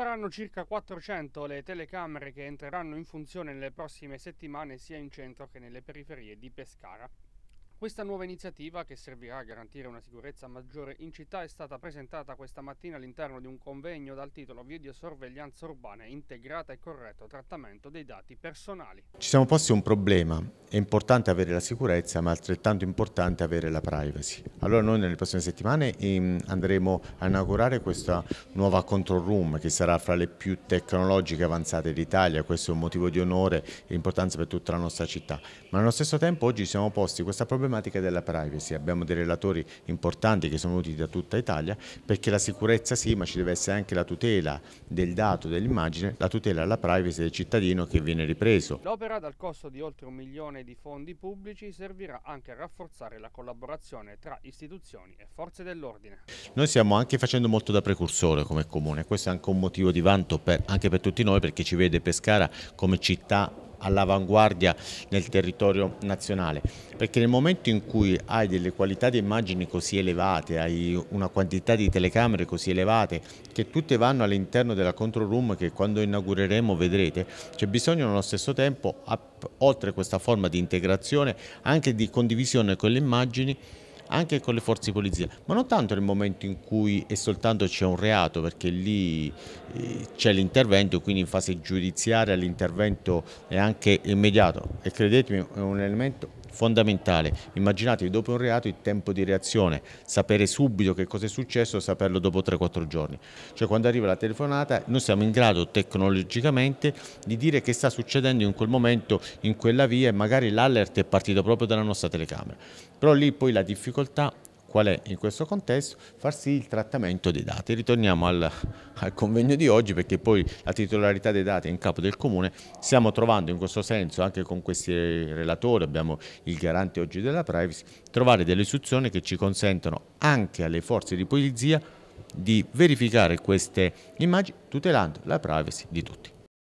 Saranno circa 400 le telecamere che entreranno in funzione nelle prossime settimane sia in centro che nelle periferie di Pescara. Questa nuova iniziativa, che servirà a garantire una sicurezza maggiore in città, è stata presentata questa mattina all'interno di un convegno dal titolo Videosorveglianza urbana integrata e corretto trattamento dei dati personali. Ci siamo posti un problema, è importante avere la sicurezza ma altrettanto importante avere la privacy. Allora noi nelle prossime settimane ehm, andremo a inaugurare questa nuova control room che sarà fra le più tecnologiche avanzate d'Italia, questo è un motivo di onore e importanza per tutta la nostra città, ma allo stesso tempo oggi ci siamo posti questa problematica problematica della privacy, abbiamo dei relatori importanti che sono venuti da tutta Italia perché la sicurezza sì ma ci deve essere anche la tutela del dato, dell'immagine, la tutela della privacy del cittadino che viene ripreso. L'opera dal costo di oltre un milione di fondi pubblici servirà anche a rafforzare la collaborazione tra istituzioni e forze dell'ordine. Noi stiamo anche facendo molto da precursore come comune, questo è anche un motivo di vanto per, anche per tutti noi perché ci vede Pescara come città all'avanguardia nel territorio nazionale, perché nel momento in cui hai delle qualità di immagini così elevate, hai una quantità di telecamere così elevate, che tutte vanno all'interno della control room che quando inaugureremo vedrete, c'è bisogno nello stesso tempo, oltre a questa forma di integrazione, anche di condivisione con le immagini anche con le forze di polizia, ma non tanto nel momento in cui è soltanto c'è un reato, perché lì eh, c'è l'intervento, quindi in fase giudiziaria l'intervento è anche immediato e credetemi è un elemento fondamentale. Immaginatevi dopo un reato il tempo di reazione, sapere subito che cosa è successo, saperlo dopo 3-4 giorni. Cioè quando arriva la telefonata noi siamo in grado tecnologicamente di dire che sta succedendo in quel momento, in quella via e magari l'alert è partito proprio dalla nostra telecamera. Però lì poi la difficoltà Qual è in questo contesto? farsi il trattamento dei dati. Ritorniamo al, al convegno di oggi perché poi la titolarità dei dati è in capo del Comune. Stiamo trovando in questo senso, anche con questi relatori, abbiamo il garante oggi della privacy, trovare delle istruzioni che ci consentano anche alle forze di polizia di verificare queste immagini tutelando la privacy di tutti.